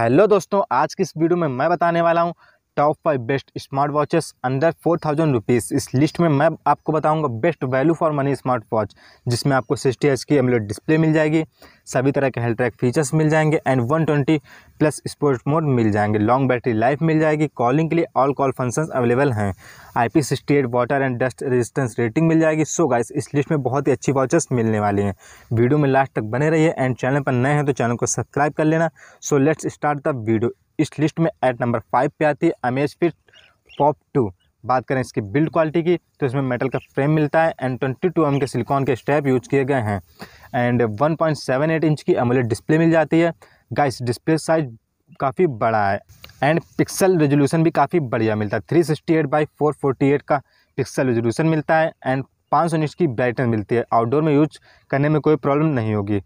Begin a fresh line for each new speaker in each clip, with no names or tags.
hello दोस्तों आज की इस वीडियो में मैं बताने वाला हूँ top five best smart watches under four thousand rupees इस लिस्ट में मैं आपको बताऊंगा best value for money smart watch जिसमें आपको सिक्सटी एच की एमलेट डिस्प्ले मिल जाएगी सभी तरह के हेल्थ ट्रैक फीचर्स मिल जाएंगे and one twenty plus sport mode मिल जाएंगे लॉन्ग बैटरी लाइफ मिल जाएगी कॉलिंग के लिए ऑल कॉल फंक्शन अवेलेबल हैं I P sixty eight water and dust resistance rating मिल जाएगी सो गाइस इस लिस्ट में बहुत ही अच्छी वॉचेस मिलने वाली हैं वीडियो में लास्ट तक बने रहिए एंड चैनल पर नए हैं तो चैनल को सब्सक्राइब कर लेना so let's start the video इस लिस्ट में एट नंबर फाइव पे आती है अमेज फिट पॉप टू बात करें इसकी बिल्ड क्वालिटी की तो इसमें मेटल का फ्रेम मिलता है एंड ट्वेंटी टू एम के सिलिकॉन के स्टेप यूज किए गए हैं and one point seven eight inch की अमोलेट डिस्प्ले मिल जाती है गाइस डिस्प्ले साइज काफ़ी बड़ा है एंड पिक्सल रेजोल्यूशन भी काफ़ी बढ़िया मिलता है three sixty eight by four forty eight का पिक्सल रेजोल्यूशन मिलता है एंड पाँच सौ इंच की ब्राइटनेस मिलती है आउटडोर में यूज करने में कोई प्रॉब्लम नहीं होगी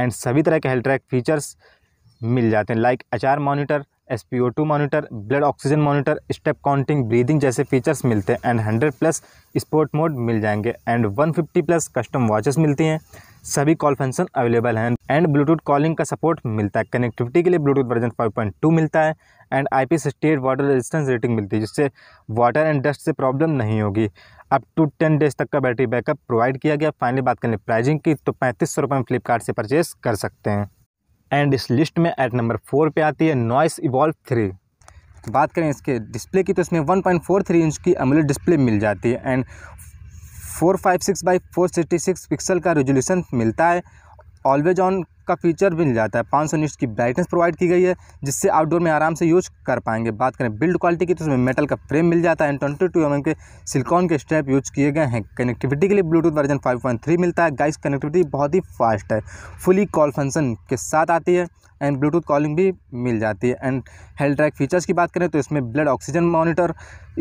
एंड सभी तरह के हेल्ट्रैक फीचर्स मिल जाते हैं like H R monitor S P O two monitor blood oxygen monitor step counting breathing जैसे फीचर्स मिलते हैं and hundred plus sport mode मिल जाएंगे and one fifty plus custom watches मिलती हैं सभी कॉल फंक्शन अवेलेबल हैं एंड ब्लूटूथ कॉलिंग का सपोर्ट मिलता है कनेक्टिविटी के लिए ब्लूटूथ वर्जन 5.2 मिलता है and I P eight water resistance rating मिलती है जिससे वाटर एंड डस्ट से प्रॉब्लम नहीं होगी अप टू टेन डेज तक का बैटरी बैकअप प्रोवाइड किया गया फाइनली बात करें प्राइजिंग की तो पैंतीस सौ रुपये में फ्लिपकार्ट से परचेज़ कर सकते हैं एंड इस लिस्ट में एट नंबर फोर पे आती है नॉइस इवॉल्व थ्री बात करें इसके डिस्प्ले की तो इसमें 1.43 इंच की अमूल्य डिस्प्ले मिल जाती है एंड 456 बाई सिक्स पिक्सल का रेजोल्यूशन मिलता है ऑलवेज ऑन का फीचर भी मिल जाता है पाँच सौ की ब्राइटनेस प्रोवाइड की गई है जिससे आउटडोर में आराम से यूज कर पाएंगे बात करें बिल्ड क्वालिटी की तो उसमें मेटल का फ्रेम मिल जाता है एंड ट्वेंटी टू एम के सिलिकॉन के स्टेप यूज किए गए हैं कनेक्टिविटी के लिए Bluetooth version five point three मिलता है गाइस कनेक्टिविटी बहुत ही फास्ट है फुली कॉल फंक्शन के साथ आती है एंड ब्लूटूथ कॉलिंग भी मिल जाती है एंड हेल्थ ट्रैक फीचर्स की बात करें तो इसमें blood oxygen monitor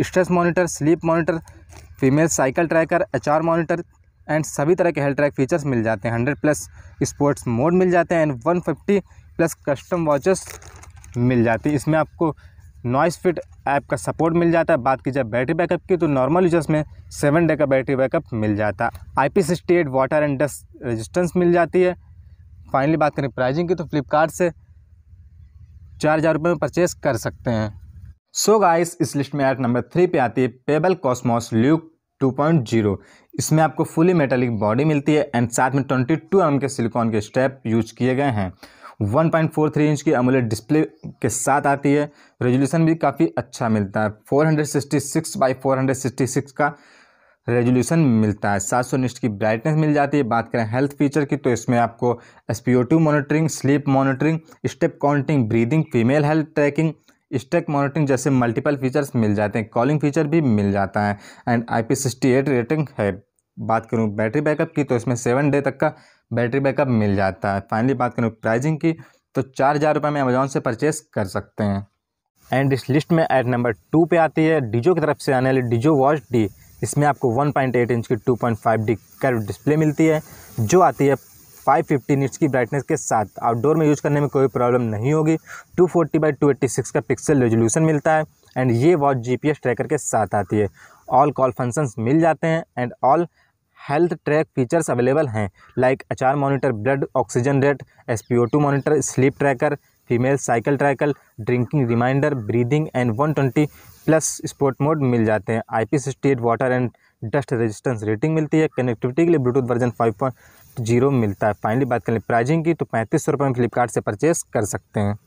stress monitor sleep monitor female cycle tracker H R monitor and सभी तरह के हेल्थ ट्रैक फीचर्स मिल जाते हैं हंड्रेड प्लस स्पोर्ट्स मोड मिल जाते हैं and one fifty plus custom watches मिल जाती है इसमें आपको नॉइस फिट ऐप का सपोर्ट मिल जाता है बात की जाए बैटरी बैकअप की तो नॉर्मल यूजर्स में सेवन डे का बैटरी बैकअप मिल जाता है I P eight water and dust resistance मिल जाती है फाइनली बात करें प्राइजिंग की तो फ्लिपकार्ट से चार हज़ार रुपये में परचेस कर सकते हैं सो so गाइस इस लिस्ट में एट नंबर थ्री पे आती है पेबल कॉस्मोस ल्यूक 2.0 इसमें आपको फुली मेटालिक बॉडी मिलती है एंड साथ में 22 टू एम के सिलिकॉन के स्टेप यूज किए गए हैं 1.43 इंच की अमूल्य डिस्प्ले के साथ आती है रेजोल्यूशन भी काफ़ी अच्छा मिलता है 466 बाई 466 का रेजोल्यूशन मिलता है सात सौ निष्ठ की ब्राइटनेस मिल जाती है बात करें हेल्थ फीचर की तो इसमें आपको S P O two monitoring sleep monitoring step counting breathing female health tracking stack monitoring जैसे मल्टीपल फीचर्स मिल जाते हैं कॉलिंग फीचर भी मिल जाता है and I P sixty eight rating है बात करूँ बैटरी बैकअप की तो इसमें सेवन डे तक का बैटरी बैकअप मिल जाता है फाइनली बात करूँ प्राइजिंग की तो चार हज़ार रुपये में अमेजोन से परचेस कर सकते हैं एंड इस लिस्ट में एट नंबर टू पे आती है डिजो की तरफ से आने वाली डिजो वॉच डी इसमें आपको 1.8 इंच की 2.5 डी कर्व डिस्प्ले मिलती है जो आती है फाइव फिफ्टी निट्स की ब्राइटनेस के साथ आउटडोर में यूज़ करने में कोई प्रॉब्लम नहीं होगी two forty by two six का पिक्सल रेजोल्यूशन मिलता है एंड ये watch G P S tracker के साथ आती है ऑल कॉल फंक्शंस मिल जाते हैं and all health track features available हैं like HR monitor blood oxygen rate S P O two monitor sleep tracker female cycle tracker drinking reminder breathing and one twenty plus sport mode मिल जाते हैं I P sixty eight water and dust resistance rating मिलती है connectivity के लिए Bluetooth version five point zero मिलता है finally बात करें प्राइजिंग की तो पैंतीस सौ रुपये में फ्लिपकार्ट से परचेस कर सकते हैं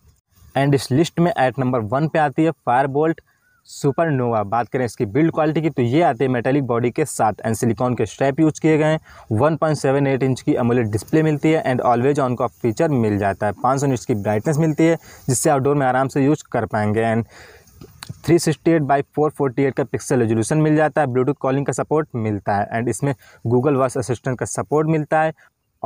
एंड इस लिस्ट में एट नंबर वन पे आती है फायर बोल्ट सुपरनोवा बात करें इसकी बिल्ड क्वालिटी की तो ये आते हैं मेटेलिक बॉडी के साथ एंड सिलिकॉन के स्ट्रैप यूज किए गए हैं 1.78 इंच की अमूल्य डिस्प्ले मिलती है एंड ऑलवेज ऑन का फीचर मिल जाता है पाँच सौ की ब्राइटनेस मिलती है जिससे आउटडोर में आराम से यूज कर पाएंगे and three sixty eight by four forty eight का पिक्सल रेजोल्यूशन मिल जाता है ब्लूटूथ कॉलिंग का सपोर्ट मिलता है एंड इसमें गूगल वॉइस असिस्टेंट का सपोर्ट मिलता है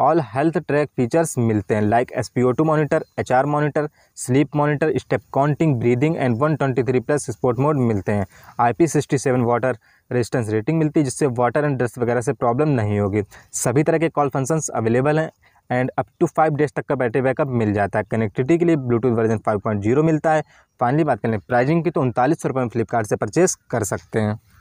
ऑल हेल्थ ट्रैक फीचर्स मिलते हैं like S P O two monitor H R monitor sleep monitor step counting breathing and one twenty three plus sport mode मिलते हैं I P sixty seven water resistance rating मिलती है जिससे water and dust वगैरह से problem नहीं होगी सभी तरह के कॉल फंक्शंस अवेलेबल हैं and up to five days तक का बैटरी बैकअप मिल जाता है कनेक्टिविटी के लिए Bluetooth version five point zero मिलता है फाइनली बात करें प्राइजिंग की तो उनतालीस सौ रुपये में फ्लिपकार्ट से परचेस कर सकते हैं